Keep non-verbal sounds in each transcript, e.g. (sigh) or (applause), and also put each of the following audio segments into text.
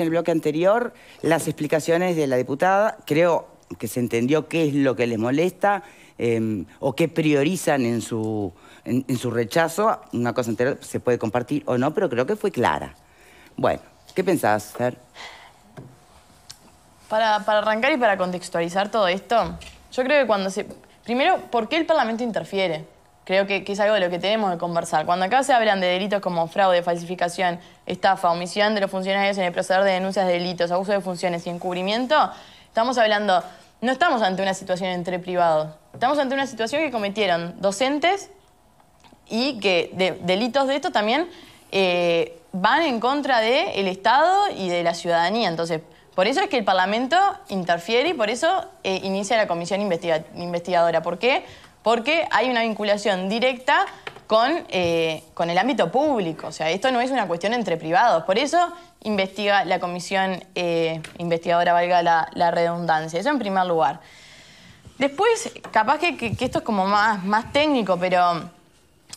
en el bloque anterior las explicaciones de la diputada. Creo que se entendió qué es lo que les molesta em, o qué priorizan en su, en, su rechazo. Una cosa entera se puede compartir o no, pero creo que fue clara. Bueno, ¿qué pensás? hacer Para, para, arrancar y para contextualizar todo esto, yo creo que cuando se... Primero, ¿por qué el Parlamento interfiere? creo que, es algo de lo que tenemos que conversar. Cuando acá se hablan de delitos como fraude, falsificación, estafa, omisión de los funcionarios en el proceder de denuncias de delitos, abuso de funciones y encubrimiento, estamos hablando, no estamos ante una situación entre privados, estamos ante una situación que cometieron docentes y que delitos de esto también eh, van en contra del Estado y de la ciudadanía. Entonces, por eso es que el Parlamento interfiere y por eso eh, inicia la comisión investigadora. ¿Por qué? porque hay una vinculación directa eh, con, el ámbito público. O sea, esto no es una cuestión entre privados. Por eso investiga la comisión eh, investigadora, valga la, redundancia. Eso en primer lugar. Después, capaz que, esto es como más, técnico, pero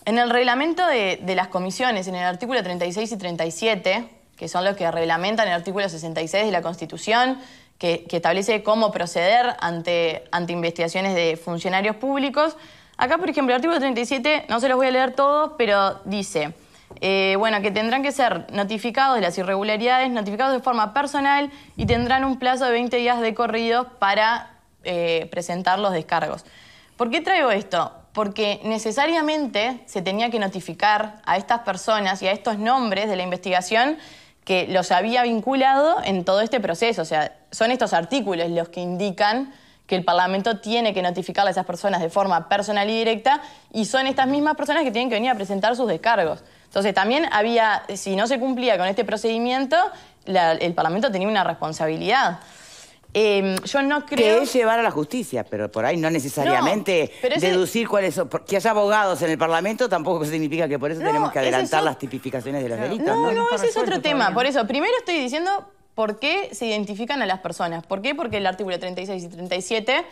en el reglamento de, de las comisiones, en el artículo 36 y 37, que son los que reglamentan el artículo 66 de la Constitución, que, establece cómo proceder ante, ante investigaciones de funcionarios públicos. Acá, por ejemplo, el artículo 37, no se los voy a leer todos, pero dice, eh, bueno, que tendrán que ser notificados de las irregularidades, notificados de forma personal y tendrán un plazo de 20 días de corrido para eh, presentar los descargos. ¿Por qué traigo esto? Porque necesariamente se tenía que notificar a estas personas y a estos nombres de la investigación que los había vinculado en todo este proceso. O sea, son estos artículos los que indican que el Parlamento tiene que notificar a esas personas de forma personal y directa, y son estas mismas personas que tienen que venir a presentar sus descargos. Entonces, también había, si no se cumplía con este procedimiento, el Parlamento tenía una responsabilidad. Em, yo no creo... Que es llevar a la justicia, pero por ahí no necesariamente deducir cuáles son... Que haya abogados en el Parlamento tampoco (laughs) significa que por eso tenemos que adelantar las tipificaciones de los delitos. No, no, ese es otro tema. Por eso, primero estoy diciendo por qué se identifican a las personas. ¿Por qué? Porque el artículo 36 y 37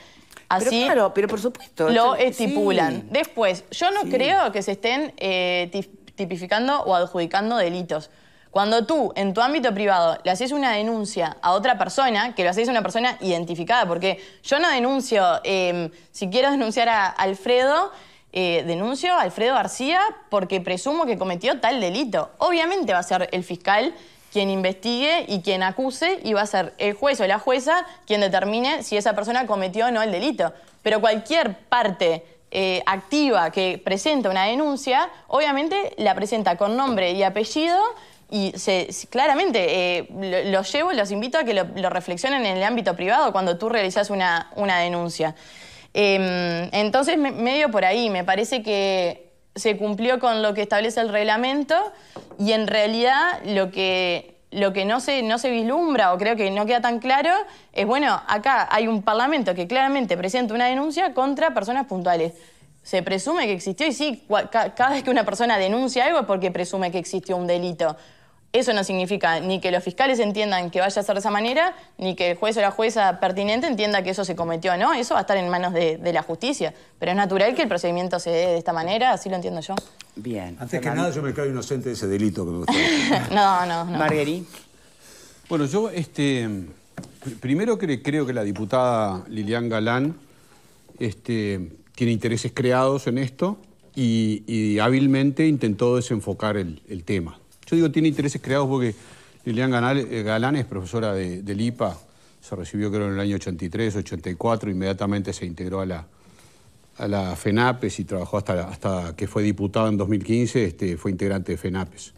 así pero claro, pero por supuesto, lo estipulan. Después, yo no creo que se estén eh, tipificando o adjudicando delitos. Cuando tú, en tu ámbito privado, le haces una denuncia a otra persona, que lo haces a una persona identificada, porque yo no denuncio, em, si quiero denunciar a Alfredo, eh, denuncio a Alfredo García porque presumo que cometió tal delito. Obviamente va a ser el fiscal quien investigue y quien acuse y va a ser el juez o la jueza quien determine si esa persona cometió o no el delito. Pero cualquier parte eh, activa que presenta una denuncia, obviamente la presenta con nombre y apellido y se, claramente eh, los llevo, los invito a que lo, reflexionen en el ámbito privado cuando tú realizas una, una denuncia. Em, entonces, medio por ahí, me parece que se cumplió con lo que establece el reglamento y en realidad lo que, lo que no, se, no se vislumbra o creo que no queda tan claro es, bueno, acá hay un parlamento que claramente presenta una denuncia contra personas puntuales se presume que existió y sí, cada vez que una persona denuncia algo es porque presume que existió un delito. Eso no significa ni que los fiscales entiendan que vaya a ser de esa manera, ni que el juez o la jueza pertinente entienda que eso se cometió, ¿no? Eso va a estar en manos de, la justicia. Pero es natural que el procedimiento se dé de esta manera, así lo entiendo yo. Bien. Antes que nada, yo me creo inocente de ese delito que me (laughs) no, no, no. Marguerite. Bueno, yo este, primero creo que la diputada Lilian Galán este, tiene intereses creados en esto y, hábilmente intentó desenfocar el tema. Yo digo, tiene intereses creados porque Lilian eh, Galán es profesora de, del IPA, se recibió creo en el año 83, 84, inmediatamente se integró a la, a la FENAPES y trabajó hasta, hasta que fue diputado en 2015, este, fue integrante de FENAPES.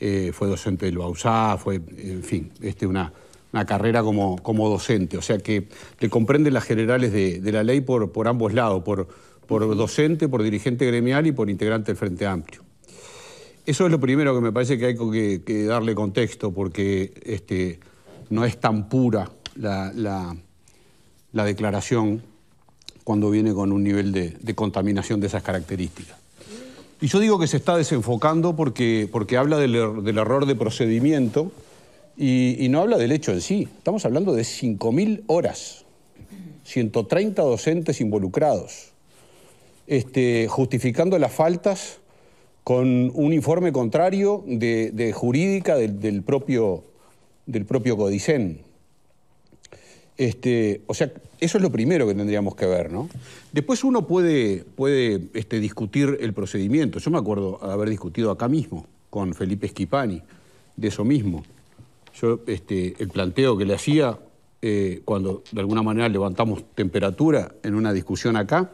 Eh, fue docente del Bausá, fue, en fin, este, una, una carrera como, como, docente. O sea que le comprende las generales de, la ley por, por ambos lados, por, por docente, por dirigente gremial y por integrante del Frente Amplio. Eso es lo primero que me parece que hay que, darle contexto, porque este, no es tan pura la, declaración cuando viene con un nivel de, contaminación de esas características. Y yo digo que se está desenfocando porque, porque habla del, er, error de procedimiento y, no habla del hecho en sí. Estamos hablando de 5.000 horas, 130 docentes involucrados, este, justificando las faltas con un informe contrario de, jurídica del, propio, del propio Codicen. Este, o sea, eso es lo primero que tendríamos que ver, ¿no? Después uno puede, puede este, discutir el procedimiento. Yo me acuerdo haber discutido acá mismo con Felipe Schipani de eso mismo. Yo, este, el planteo que le hacía eh, cuando de alguna manera levantamos temperatura en una discusión acá,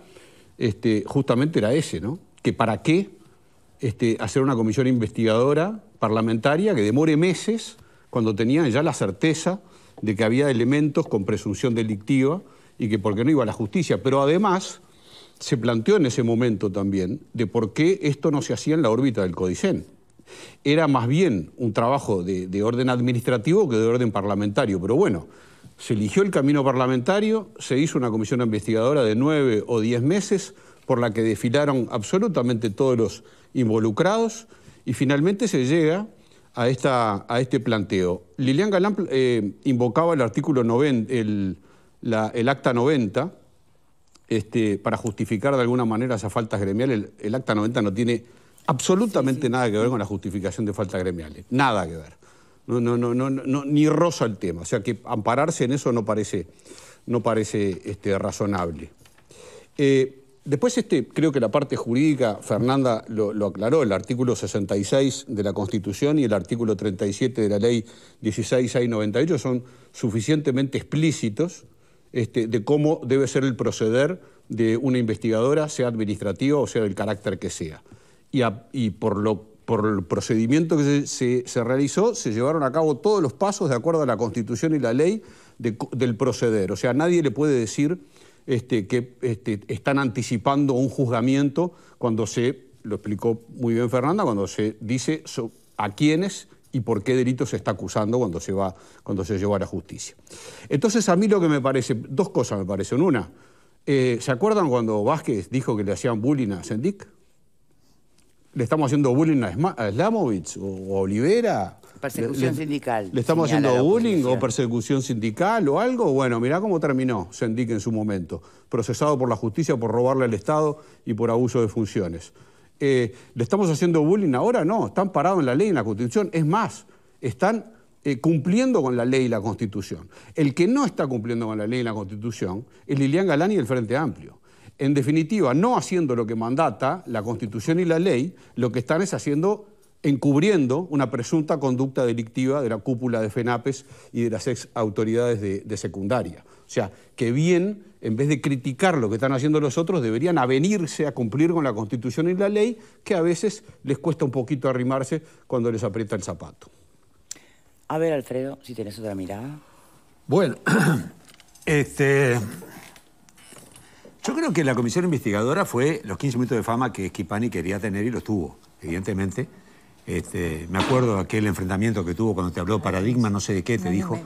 este, justamente era ese, ¿no? Que para qué este, hacer una comisión investigadora parlamentaria que demore meses cuando tenía ya la certeza de que había elementos con presunción delictiva y que por qué no iba a la justicia. Pero además se planteó en ese momento también de por qué esto no se hacía en la órbita del Codicen. Era más bien un trabajo de orden administrativo que de orden parlamentario, pero bueno, se eligió el camino parlamentario, se hizo una comisión investigadora de nueve o diez meses, por la que desfilaron absolutamente todos los involucrados y finalmente se llega a, esta, a este planteo. Lilian Galán eh, invocaba el artículo 90, el, acta 90, este, para justificar de alguna manera esas faltas gremiales. El, acta 90 no tiene absolutamente nada que ver con la justificación de faltas gremiales, nada que ver. No, no, no, no, ni rosa el tema. O sea que ampararse en eso no parece, no parece este, razonable. Eh, Después este, creo que la parte jurídica, Fernanda lo, aclaró, el artículo 66 de la Constitución y el artículo 37 de la Ley 98 son suficientemente explícitos este, de cómo debe ser el proceder de una investigadora, sea administrativa o sea del carácter que sea. Y, y por, lo, por el procedimiento que se, realizó, se llevaron a cabo todos los pasos de acuerdo a la Constitución y la ley del proceder. O sea, nadie le puede decir este, que este, están anticipando un juzgamiento cuando se, lo explicó muy bien Fernanda, cuando se dice a quiénes y por qué delito se está acusando cuando se, va, cuando se lleva a la justicia. Entonces a mí lo que me parece, dos cosas me parecen. Una, eh, ¿se acuerdan cuando Vázquez dijo que le hacían bullying a Sendic? ¿Le estamos haciendo bullying a Slamovich o a Olivera? Persecución sindical. ¿Le estamos haciendo bullying o persecución sindical o algo? Bueno, mirá cómo terminó Sendik en su momento, procesado por la justicia por robarle al Estado y por abuso de funciones. Eh, ¿Le estamos haciendo bullying ahora? No, están parados en la ley, y en la Constitución. Es más, están eh, cumpliendo con la ley y la Constitución. El que no está cumpliendo con la ley y la Constitución es Lilian Galán y el Frente Amplio en definitiva, no haciendo lo que mandata la Constitución y la ley, lo que están es haciendo encubriendo una presunta conducta delictiva de la cúpula de FENAPES y de las ex autoridades de, de, secundaria. O sea, que bien, en vez de criticar lo que están haciendo los otros, deberían avenirse a cumplir con la Constitución y la ley, que a veces les cuesta un poquito arrimarse cuando les aprieta el zapato. A ver, Alfredo, si tienes otra mirada. Bueno, (clears throat) este, yo creo que la comisión investigadora fue los 15 minutos de fama que Schipani quería tener y los tuvo, evidentemente. Este, me acuerdo aquel enfrentamiento que tuvo cuando te habló paradigma, no sé de qué, te dijo.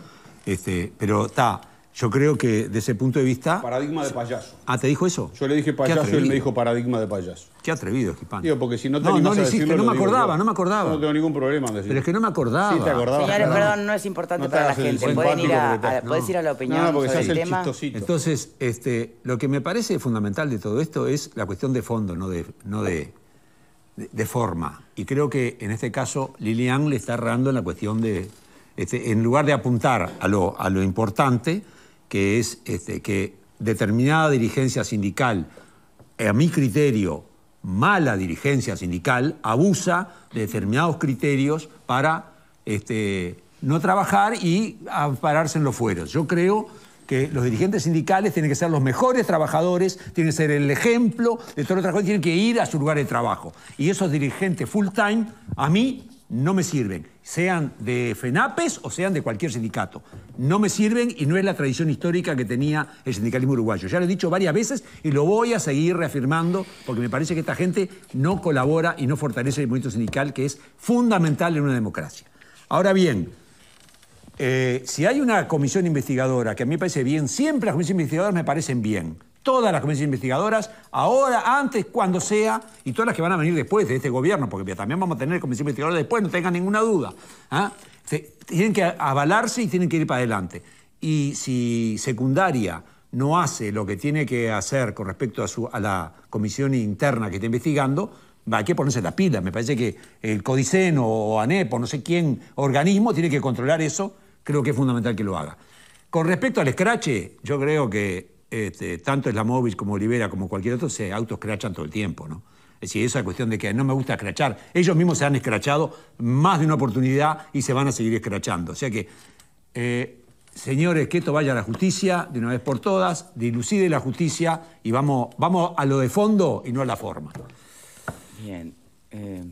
Este, pero está. Yo creo que desde ese punto de vista... Paradigma de payaso. Ah, ¿te dijo eso? Yo le dije payaso y él me dijo paradigma de payaso. Qué atrevido, Esquipán. Digo, porque si no te no, no, no me acordaba, no me acordaba. No tengo ningún problema en decirlo. Pero es que no me acordaba. Sí, te acordabas. Señores, perdón, no es importante para la gente. Pueden ir a, Puedes ir a la opinión el tema. Chistosito. Entonces, este, lo que me parece fundamental de todo esto es la cuestión de fondo, no de, no de, forma. Y creo que en este caso Lilian le está errando en la cuestión de... Este, en lugar de apuntar a lo, a lo importante que es este, que determinada dirigencia sindical, a mi criterio, mala dirigencia sindical, abusa de determinados criterios para este, no trabajar y pararse en los fueros. Yo creo que los dirigentes sindicales tienen que ser los mejores trabajadores, tienen que ser el ejemplo de todos los trabajadores, tienen que ir a su lugar de trabajo. Y esos dirigentes full time, a mí, no me sirven, sean de FENAPES o sean de cualquier sindicato. No me sirven y no es la tradición histórica que tenía el sindicalismo uruguayo. Ya lo he dicho varias veces y lo voy a seguir reafirmando porque me parece que esta gente no colabora y no fortalece el movimiento sindical que es fundamental en una democracia. Ahora bien, eh, si hay una comisión investigadora, que a mí me parece bien, siempre las comisiones investigadoras me parecen bien, todas las comisiones investigadoras, ahora, antes, cuando sea, y todas las que van a venir después de este gobierno, porque también vamos a tener comisiones investigadoras después, no tengan ninguna duda. ¿ah? tienen que avalarse y tienen que ir para adelante. Y si secundaria no hace lo que tiene que hacer con respecto a, su, a la comisión interna que está investigando, hay que ponerse la pila. Me parece que el Codiceno o ANEP o no sé quién organismo tiene que controlar eso. Creo que es fundamental que lo haga. Con respecto al escrache, yo creo que este, tanto móvil como Olivera como cualquier otro se autoscrachan todo el tiempo, ¿no? Es decir, esa cuestión de que no me gusta escrachar. Ellos mismos se han escrachado más de una oportunidad y se van a seguir escrachando. O sea que, eh, señores, que esto vaya a la justicia de una vez por todas, dilucide la justicia y vamos, vamos a lo de fondo y no a la forma. Bien. Eh,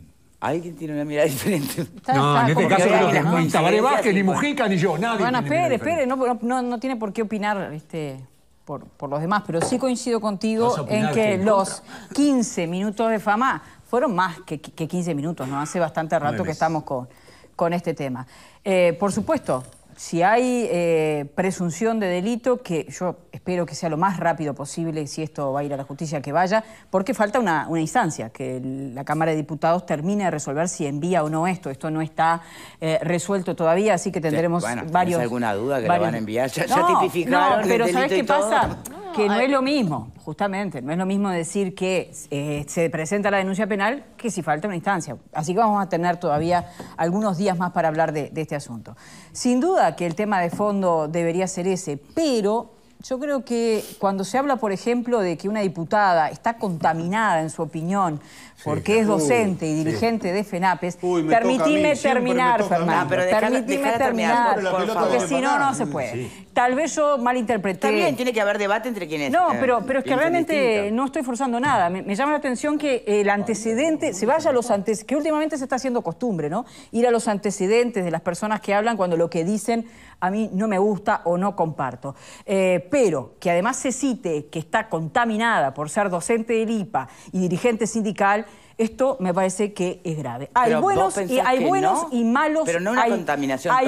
Alguien tiene una mirada (laughs) diferente. no, en este caso no, ni Tabaré Vázquez, ni Mujica, ni yo, nadie. Bueno, espere, espere, no, no, no, tiene por qué opinar este, por, los demás, pero sí coincido contigo en que, los 15 minutos de fama fueron más que, 15 minutos, ¿no? Hace bastante rato que estamos con, este tema. Eh, por supuesto, si hay eh, presunción de delito, que yo espero que sea lo más rápido posible, si esto va a ir a la justicia, que vaya, porque falta una, instancia, que la Cámara de Diputados termine de resolver si envía o no esto. Esto no está eh, resuelto todavía, así que tendremos varios... bueno, varios... alguna duda que van a enviar? Ya, no, no, pero ¿sabes qué pasa? que no es lo mismo, justamente, no es lo mismo decir que eh, se presenta la denuncia penal que si falta una instancia. Así que vamos a tener todavía algunos días más para hablar de, este asunto. Sin duda que el tema de fondo debería ser ese, pero yo creo que cuando se habla, por ejemplo, de que una diputada está contaminada en su opinión porque es docente y dirigente de FENAPES, Uy, permitime terminar, Fernando. terminar, terminar porque si no, no se puede. Tal vez yo malinterpreté. Está bien, tiene que haber debate entre quienes. No, eh, pero, pero es que realmente no estoy forzando nada. Me, llama la atención que el antecedente, se vaya a los antecedentes, que últimamente se está haciendo costumbre, ¿no? Ir a los antecedentes de las personas que hablan cuando lo que dicen a mí no me gusta o no comparto. Eh, pero que además se cite que está contaminada por ser docente del IPA y dirigente sindical, esto me parece que es grave. Hay buenos, y, hay buenos y malos. Pero no una contaminación hay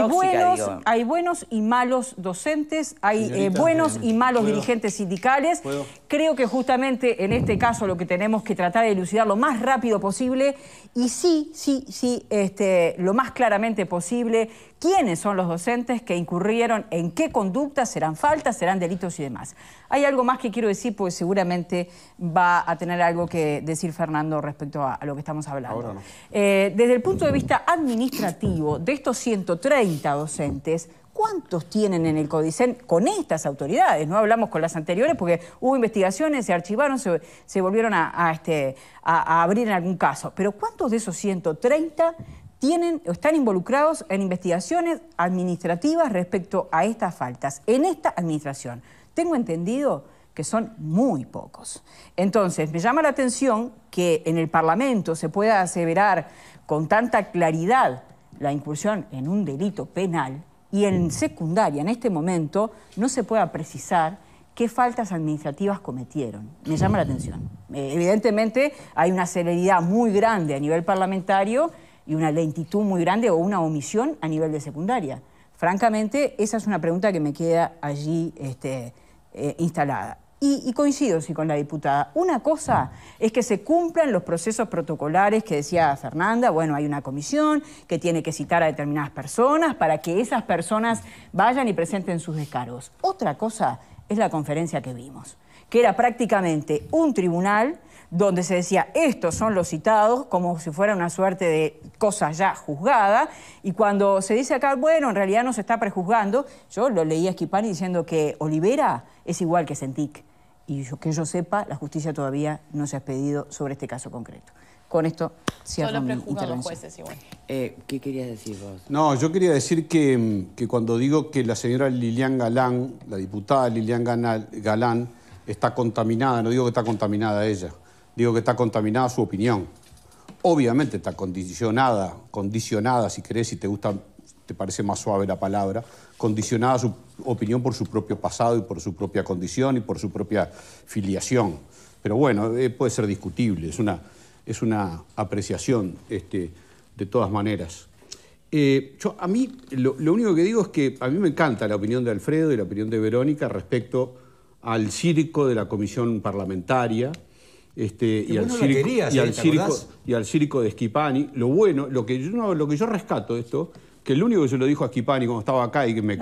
Hay buenos y malos docentes, hay eh, buenos y malos dirigentes sindicales. Creo que justamente en este caso lo que tenemos que tratar de elucidar lo más rápido posible y sí, sí, sí, este, lo más claramente posible quiénes son los docentes que incurrieron en qué conductas, serán faltas, serán delitos y demás. Hay algo más que quiero decir, pues seguramente va a tener algo que decir Fernando respecto a, lo que estamos hablando. Eh, desde el punto de vista administrativo, de estos 130 docentes, ¿Cuántos tienen en el CODICEN con estas autoridades? No hablamos con las anteriores porque hubo investigaciones, se archivaron, se, volvieron este, a, a, abrir en algún caso. Pero ¿cuántos de esos 130 tienen o están involucrados en investigaciones administrativas respecto a estas faltas en esta administración. Tengo entendido que son muy pocos. Entonces, me llama la atención que en el Parlamento se pueda aseverar con tanta claridad la incursión en un delito penal y en secundaria, en este momento, no se pueda precisar qué faltas administrativas cometieron. Me llama la atención. Eh, evidentemente, hay una celeridad muy grande a nivel parlamentario y una lentitud muy grande o una omisión a nivel de secundaria? Francamente, esa es una pregunta que me queda allí este, eh, instalada. Y, y, coincido sí con la diputada. Una cosa es que se cumplan los procesos protocolares que decía Fernanda, bueno, hay una comisión que tiene que citar a determinadas personas para que esas personas vayan y presenten sus descargos. Otra cosa es la conferencia que vimos, que era prácticamente un tribunal donde se decía, estos son los citados, como si fuera una suerte de cosa ya juzgada, y cuando se dice acá, bueno, en realidad no se está prejuzgando, yo lo leía a Esquipani diciendo que Olivera es igual que Sentic, y que yo sepa, la justicia todavía no se ha expedido sobre este caso concreto. Con esto si Solo mi intervención. jueces igual. Eh, ¿Qué querías decir vos? No, yo quería decir mm, que, cuando digo que la señora Lilian Galán, la diputada Lilian Galán, está contaminada, no digo que está contaminada ella, digo que está contaminada su opinión. Obviamente está condicionada, condicionada, si querés, si te gusta, te parece más suave la palabra, condicionada su opinión por su propio pasado y por su propia condición y por su propia filiación. Pero bueno, eh, puede ser discutible, es una es una apreciación este, de todas maneras. Eh, yo, a mí, lo, único que digo es que a mí me encanta la opinión de Alfredo y la opinión de Verónica respecto al circo de la comisión parlamentaria este, y, al circo, y, ¿eh? al circo, y, al circo, de Schipani. Lo bueno, lo que yo, lo que yo rescato de esto que el único que se lo dijo a Esquipani cuando estaba acá y que me,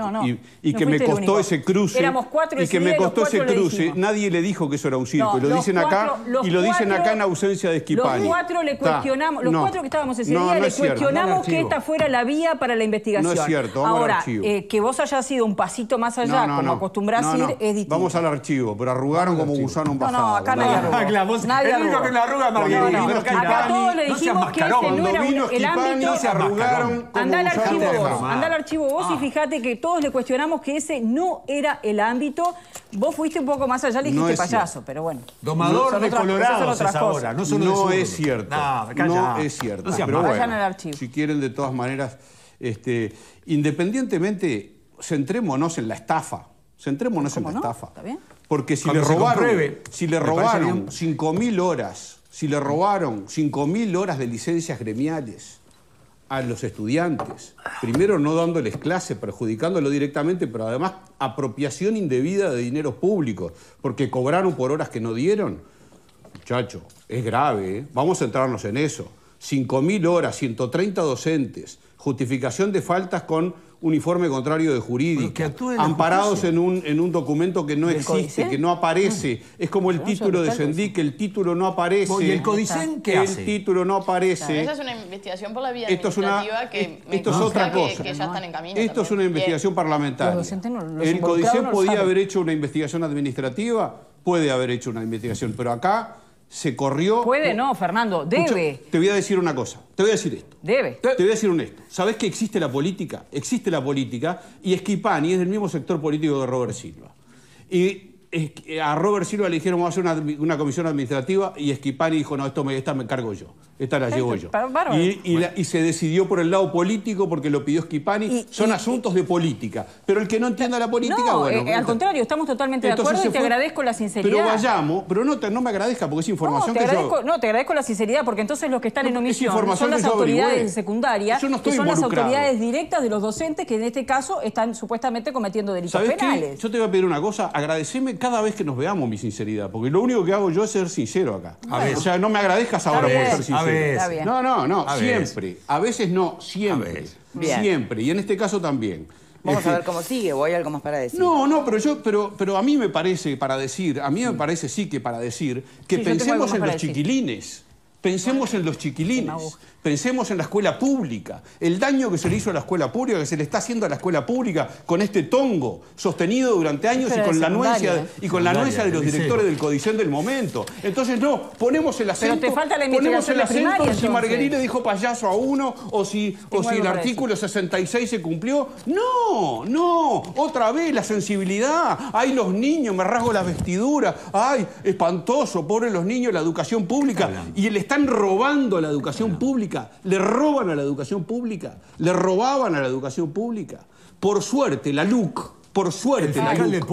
y, que me costó ese cruce. Éramos cuatro y que me costó ese cruce. nadie le dijo que eso era un circo. y lo dicen acá y lo dicen acá en ausencia de Esquipani Los cuatro le cuestionamos, los cuatro que estábamos ese día le cuestionamos que esta fuera la vía para la investigación. No es cierto, vamos Ahora, al archivo. Eh, que vos hayas ido un pasito más allá, como acostumbrás ir, es distinto. Vamos al archivo, pero arrugaron como gusano un pasado. No, acá nadie arrugó. El único que arruga Acá todos le dijimos que ese no era el ámbito. se arrugaron Anda al archivo vos y ah. fíjate que todos le cuestionamos que ese no era el ámbito. Vos fuiste un poco más allá, le dijiste payaso, pero bueno. Domador de colorados no es cierto. No, es cierto. Si quieren, de todas maneras, este, independientemente, centrémonos en la estafa. Centrémonos en la estafa. Porque si le si le robaron 5.000 horas, si le robaron 5.000 horas de licencias gremiales, a los estudiantes. Primero no dándoles clase, perjudicándolo directamente, pero además apropiación indebida de dinero público, porque cobraron por horas que no dieron. Muchacho, es grave, ¿eh? vamos a centrarnos en eso. 5.000 horas, 130 docentes, justificación de faltas con uniforme contrario de jurídica, amparados en un, en un documento que no existe, que no aparece. Ah. Es como el título de que el título no aparece. ¿Y el codicen qué hace? El título no aparece. Esa es una investigación por la vía esto que Esto es Que, ya están en camino esto es una investigación parlamentaria. el codicen podía haber hecho una investigación administrativa, puede haber hecho una investigación, pero acá se corrió... Puede, no, Fernando, debe. te voy a decir una cosa, te voy a decir esto. Debe. Te, voy a decir un esto. sabes que existe la política? Existe la política y Esquipani es del mismo sector político de Robert Silva. Y a Robert Silva le dijeron, vamos a hacer una, comisión administrativa y Esquipani dijo, no, esto me, esta me cargo yo esta la llevo yo. Y, se decidió por el lado político porque lo pidió Schipani. Son asuntos de política. Pero el que no entienda la política, bueno. Eh, al contrario, estamos totalmente de acuerdo y te agradezco la sinceridad. Pero vayamos, pero no, te, no me agradezca porque es información no, te que No, te agradezco la sinceridad porque entonces los que están en omisión son las autoridades secundarias, yo no que son las autoridades directas de los docentes que en este caso están supuestamente cometiendo delitos penales. Yo te voy a pedir una cosa, agradeceme cada vez que nos veamos mi sinceridad, porque lo único que hago yo es ser sincero acá. A ver. O no me agradezcas ahora por ser sincero. No, no, no, siempre. A veces no, siempre. Siempre. Y en este caso también. Vamos a este, ver cómo sigue, voy algo más para decir. No, no, pero yo, pero, pero a mí me parece para decir, a mí me parece sí que para decir que pensemos en los chiquilines. Pensemos en los chiquilines. Pensemos en la escuela pública, el daño que se le hizo a la escuela pública, que se le está haciendo a la escuela pública con este tongo sostenido durante años ¿eh? y con, la anuencia, y con la de los directores del codicen del momento. Entonces, no, ponemos el acento, ponemos el acento si Marguerite dijo payaso a uno o si, el artículo 66 se cumplió. No, no, otra vez la sensibilidad. Ay, los niños, me rasgo las vestiduras. Ay, espantoso, pobre los niños, la educación pública. Y le están robando la educación pública le roban a la educación pública, le robaban a la educación pública. Por suerte, la LUC, por suerte, la LUC,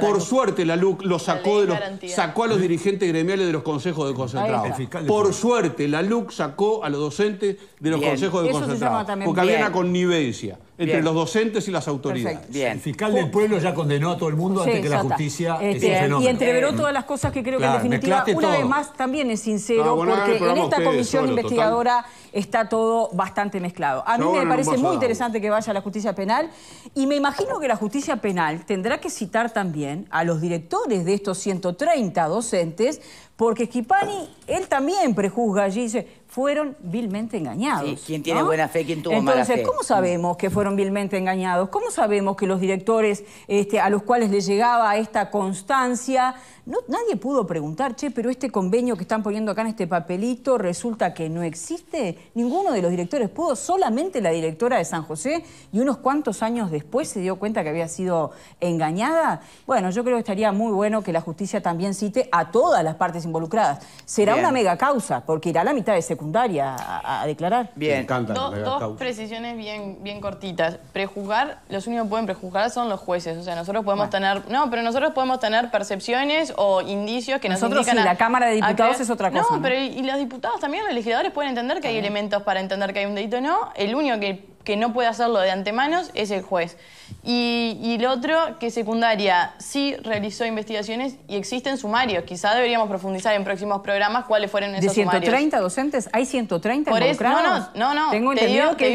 por suerte la LUC lo sacó, de los, sacó a los dirigentes gremiales de los consejos de concentrado. Por suerte la LUC sacó a los docentes de los consejos de concentrados. Porque había una connivencia entre los docentes y las autoridades. El fiscal del pueblo ya condenó a todo el mundo antes que la justicia este, Y entreveró eh, todas las cosas que creo que en definitiva, una vez más, también es sincero, ah, porque en esta comisión investigadora está todo bastante mezclado. A mí me parece muy interesante que vaya a la justicia penal y me imagino que la justicia penal tendrá que citar también a los directores de estos 130 docentes, porque Schipani, él también prejuzga allí, dice, fueron vilmente engañados. ¿Quién tiene buena fe, quién tuvo mala fe. ¿cómo sabemos que fueron vilmente engañados? ¿Cómo sabemos que los directores este, a los cuales le llegaba esta constancia? nadie pudo preguntar, che, pero este convenio que están poniendo acá en este papelito resulta que no existe. Ninguno de los directores pudo, solamente la directora de San José, y unos cuantos años después se dio cuenta que había sido engañada. Bueno, yo creo que estaría muy bueno que la justicia también cite a todas las partes involucradas. Será una mega causa, porque irá la mitad de ese a, declarar. Bien, dos precisiones bien, bien cortitas. Prejuzgar, los únicos que pueden prejuzgar son los jueces. O sea, nosotros podemos tener, no, pero nosotros podemos tener percepciones o indicios que nosotros nos indican la Cámara de Diputados es otra cosa. No, pero y, los diputados también, los legisladores pueden entender que hay elementos para entender que hay un delito, ¿no? El único que que no puede hacerlo de antemano es el juez. Y, el otro, que secundaria sí realizó investigaciones y existen sumarios. Quizá deberíamos profundizar en próximos programas cuáles fueron esos sumarios. ¿De 130 docentes? ¿Hay 130 no, no, no. Tengo entendido que que,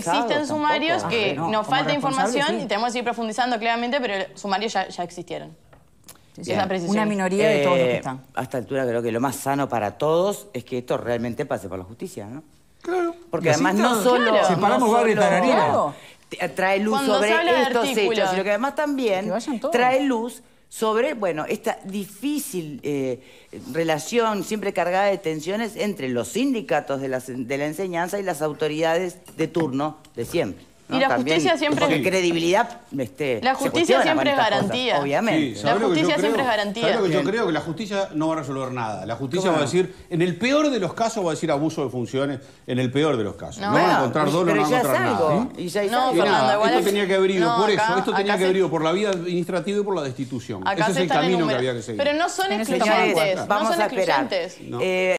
existen sumarios que nos falta información y tenemos que ir profundizando claramente, pero sumarios ya, existieron. una minoría de todos los que eh, están. A esta altura creo que lo más sano para todos es que esto realmente pase por la justicia, ¿no? porque además no solo... Trae luz sobre estos hechos, sino que además también trae luz sobre, bueno, esta difícil eh, relación siempre cargada de tensiones entre los sindicatos de la, de la enseñanza y las autoridades de turno de siempre. Y la justicia siempre... Porque credibilidad este, La justicia siempre es garantía. obviamente. la justicia siempre es garantía. yo creo que la justicia no va a resolver nada. La justicia va a decir, en el peor de los casos va a decir abuso de funciones, en el peor de los casos. No, va a encontrar dolor, no va a encontrar nada. Y ya no, esto tenía que haber ido por eso, esto tenía que haber ido por la vida administrativa y por la destitución. Ese es el camino que había que seguir. Pero no son excluyentes, no son eh, excluyentes.